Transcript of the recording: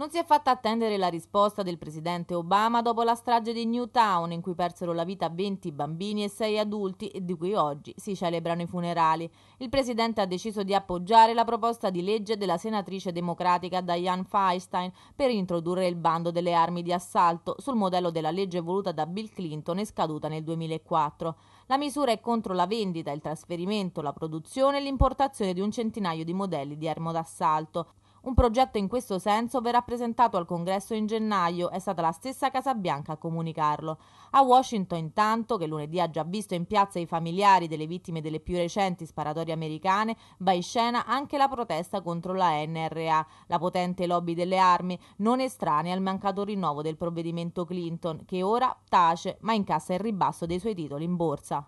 Non si è fatta attendere la risposta del presidente Obama dopo la strage di Newtown in cui persero la vita 20 bambini e 6 adulti e di cui oggi si celebrano i funerali. Il presidente ha deciso di appoggiare la proposta di legge della senatrice democratica Diane Feinstein per introdurre il bando delle armi di assalto sul modello della legge voluta da Bill Clinton e scaduta nel 2004. La misura è contro la vendita, il trasferimento, la produzione e l'importazione di un centinaio di modelli di armo d'assalto. Un progetto in questo senso verrà presentato al congresso in gennaio, è stata la stessa Casa Bianca a comunicarlo. A Washington intanto, che lunedì ha già visto in piazza i familiari delle vittime delle più recenti sparatorie americane, va in scena anche la protesta contro la NRA, la potente lobby delle armi, non estranea al mancato rinnovo del provvedimento Clinton, che ora tace ma incassa il ribasso dei suoi titoli in borsa.